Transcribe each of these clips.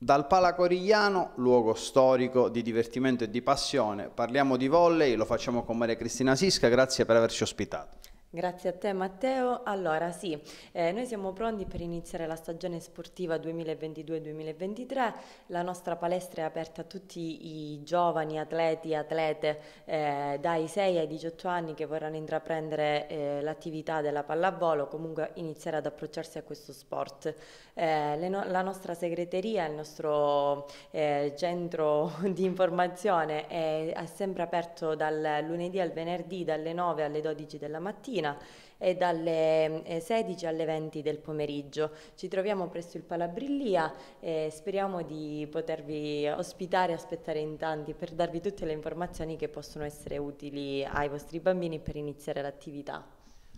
Dal Pala Corigliano, luogo storico di divertimento e di passione, parliamo di volley, lo facciamo con Maria Cristina Sisca, grazie per averci ospitato. Grazie a te Matteo. Allora sì, eh, noi siamo pronti per iniziare la stagione sportiva 2022-2023. La nostra palestra è aperta a tutti i giovani atleti, e atlete eh, dai 6 ai 18 anni che vorranno intraprendere eh, l'attività della pallavolo, o comunque iniziare ad approcciarsi a questo sport. Eh, no la nostra segreteria, il nostro eh, centro di informazione è, è sempre aperto dal lunedì al venerdì dalle 9 alle 12 della mattina mattina e dalle 16 eh, alle 20 del pomeriggio. Ci troviamo presso il Palabrillia e speriamo di potervi ospitare, aspettare in tanti per darvi tutte le informazioni che possono essere utili ai vostri bambini per iniziare l'attività.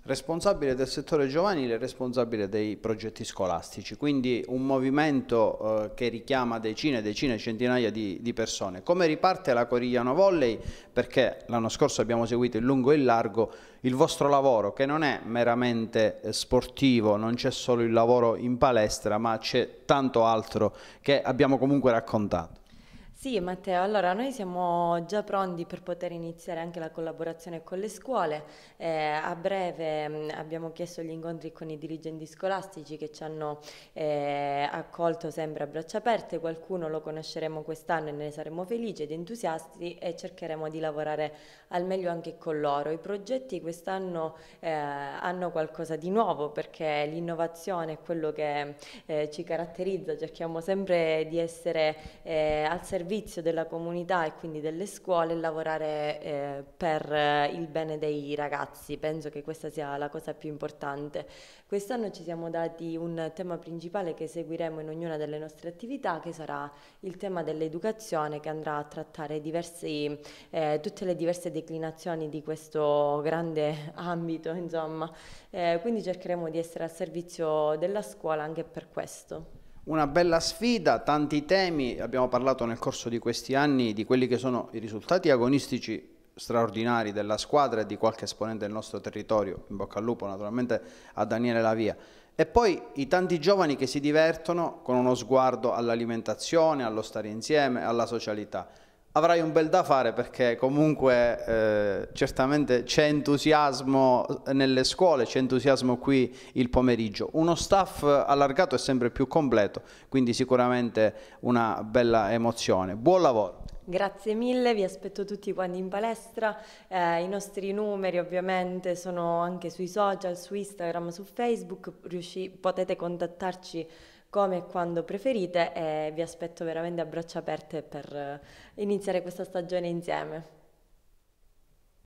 Responsabile del settore giovanile e responsabile dei progetti scolastici, quindi un movimento eh, che richiama decine e decine, centinaia di, di, persone. Come riparte la Corigliano Volley? Perché l'anno scorso abbiamo seguito in lungo e in largo il vostro lavoro, che non è meramente eh, sportivo, non c'è solo il lavoro in palestra, ma c'è tanto altro che abbiamo comunque raccontato. Sì, Matteo, allora noi siamo già pronti per poter iniziare anche la collaborazione con le scuole. Eh, a breve mh, mm, abbiamo chiesto gli incontri con i dirigenti scolastici che ci hanno eh, accolto sempre a braccia aperte. Qualcuno lo conosceremo quest'anno e ne saremo felici ed entusiasti e cercheremo di lavorare al meglio anche con loro. I progetti quest'anno eh, hanno qualcosa di nuovo perché l'innovazione è quello che eh, ci caratterizza. Cerchiamo sempre di essere eh, al servizio servizio della comunità e quindi delle scuole e lavorare eh, per eh, il bene dei ragazzi. Penso che questa sia la cosa più importante. Quest'anno ci siamo dati un tema principale che seguiremo in ognuna delle nostre attività, che sarà il tema dell'educazione, che andrà a trattare diversi, eh, tutte le diverse declinazioni di questo grande ambito, insomma. Eh, quindi cercheremo di essere al servizio della scuola anche per questo. Una bella sfida, tanti temi, abbiamo parlato nel corso di questi anni di quelli che sono i risultati agonistici straordinari della squadra e di qualche esponente del nostro territorio, in bocca al lupo naturalmente a Daniele Lavia. E poi i tanti giovani che si divertono con uno sguardo all'alimentazione, allo stare insieme, alla socialità avrai un bel da fare perché comunque eh, certamente c'è entusiasmo nelle scuole, c'è entusiasmo qui il pomeriggio. Uno staff allargato è sempre più completo, quindi sicuramente una bella emozione. Buon lavoro! Grazie mille, vi aspetto tutti quanti in palestra, eh, i nostri numeri ovviamente sono anche sui social, su Instagram, su Facebook, Riusci potete contattarci come e quando preferite e vi aspetto veramente a braccia aperte per eh, iniziare questa stagione insieme.